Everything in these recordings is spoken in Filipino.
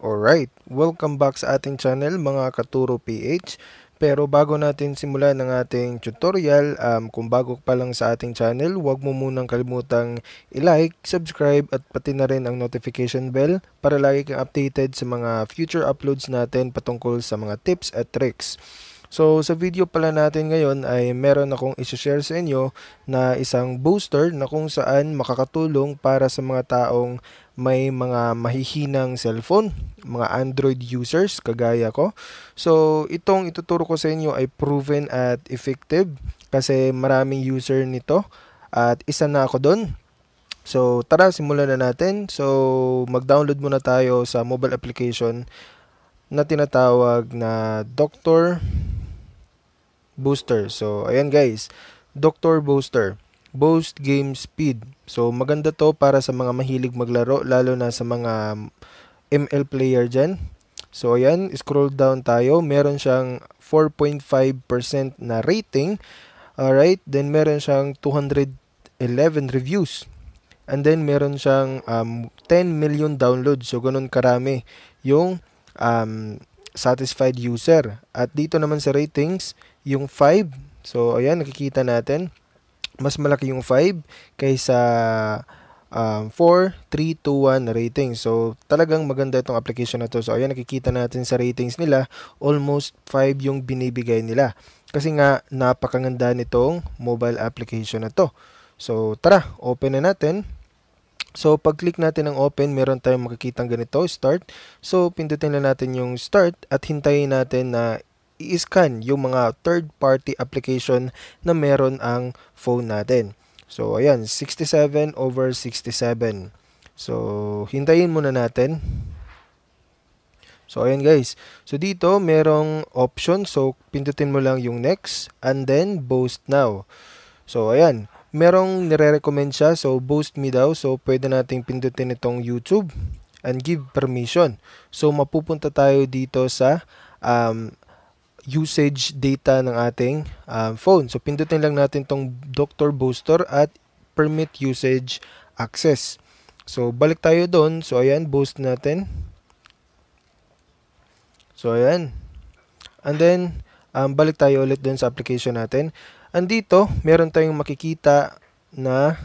Alright, welcome back sa ating channel mga Katuro PH. Pero bago natin simulan ang ating tutorial, um, kung bago pa lang sa ating channel, huwag mo munang kalimutang i-like, subscribe at pati na rin ang notification bell para lagi kang updated sa mga future uploads natin patungkol sa mga tips at tricks. So sa video pala natin ngayon ay meron akong isi-share sa inyo na isang booster na kung saan makakatulong para sa mga taong may mga mahihinang cellphone, mga Android users kagaya ko. So, itong ituturo ko sa inyo ay proven at effective kasi maraming user nito at isa na ako doon. So, tara, simulan na natin. So, mag-download muna tayo sa mobile application na tinatawag na Doctor Booster. So, ayan guys, Doctor Booster. Boost game speed. So maganda to para sa mga mahilig maglaro lalo na sa mga ML player dyan. So ayan, scroll down tayo. Meron siyang 4.5% na rating. Alright, then meron siyang 211 reviews. And then meron siyang um, 10 million downloads. So ganun karami yung um, satisfied user. At dito naman sa ratings, yung 5. So ayan, nakikita natin mas malaki yung 5 kaysa um, 4, 3, 2, 1 na rating. So, talagang maganda itong application na to. So, ayan, nakikita natin sa ratings nila, almost 5 yung binibigay nila. Kasi nga, napakaganda nitong mobile application na to. So, tara, open na natin. So, pag-click natin ng open, meron tayong makikitang ganito, start. So, pindutin na natin yung start at hintayin natin na i-scan yung mga third-party application na meron ang phone natin. So, ayan, 67 over 67. So, hintayin muna natin. So, ayan guys. So, dito merong option. So, pindutin mo lang yung next and then boost now. So, ayan. Merong nire-recommend siya. So, boost me daw. So, pwede nating pindutin itong YouTube and give permission. So, mapupunta tayo dito sa um, usage data ng ating um, phone. So, pindutin lang natin tong Dr. Booster at permit usage access. So, balik tayo doon. So, ayan, boost natin. So, ayan. And then, um, balik tayo ulit doon sa application natin. Andito, meron tayong makikita na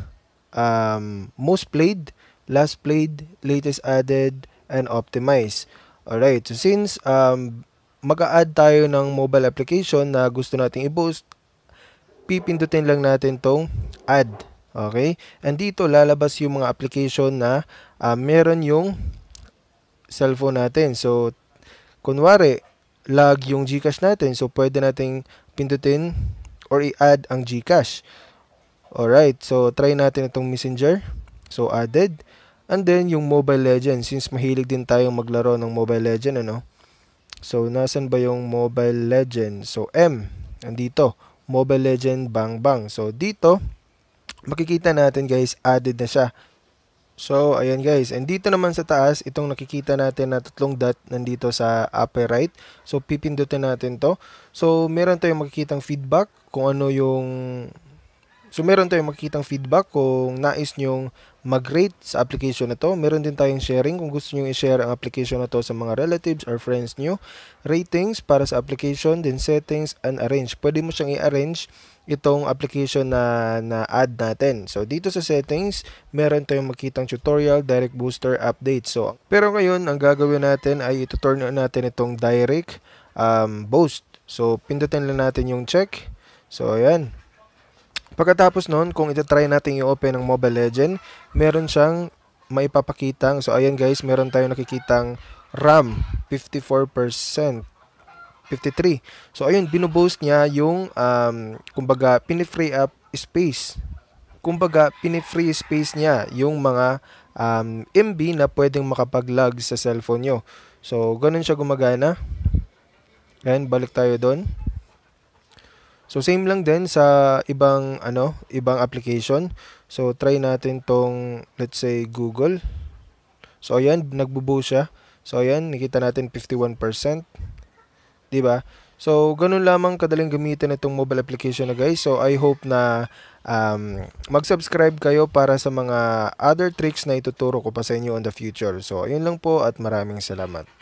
um, most played, last played, latest added, and optimized. Alright, so since um, mag add tayo ng mobile application na gusto nating i-boost, pipindutin lang natin tong add. Okay? And dito lalabas yung mga application na uh, meron yung cellphone natin. So, kunwari, lag yung GCash natin. So, pwede nating pindutin or i-add ang GCash. Alright, so try natin itong messenger. So, added. And then, yung Mobile Legends. Since mahilig din tayong maglaro ng Mobile Legends, ano? So, nasan ba yung Mobile Legend? So, M, nandito. Mobile Legend Bang Bang. So, dito, makikita natin guys, added na siya. So, ayan guys. And dito naman sa taas, itong nakikita natin na tatlong dot nandito sa upper right. So, pipindutin natin to. So, meron tayong makikitang feedback kung ano yung... So, meron tayong makikitang feedback kung nais nyong mag-rate sa application na to. Meron din tayong sharing kung gusto niyo i-share ang application na to sa mga relatives or friends niyo. Ratings para sa application, then settings and arrange. Pwede mo siyang i-arrange itong application na na-add natin. So dito sa settings, meron tayong makitang tutorial, direct booster update. So pero ngayon, ang gagawin natin ay i-turn on natin itong direct um, boost. So pindutin lang natin yung check. So ayan. Pagkatapos nun, kung itatry natin i-open ng Mobile Legend, meron siyang maipapakitang, so ayan guys, meron tayong nakikitang RAM, 54%. 53. So, ayun, binuboost niya yung, um, kumbaga, pinifree up space. Kumbaga, pinifree space niya yung mga um, MB na pwedeng makapag-log sa cellphone nyo. So, ganun siya gumagana. Ayan, balik tayo doon. So same lang din sa ibang ano, ibang application. So try natin tong let's say Google. So ayan, nagbubuo siya. So ayan, nakita natin 51%. 'Di ba? So ganun lamang kadaling gamitin itong mobile application na guys. So I hope na um, mag-subscribe kayo para sa mga other tricks na ituturo ko pa sa inyo on the future. So ayun lang po at maraming salamat.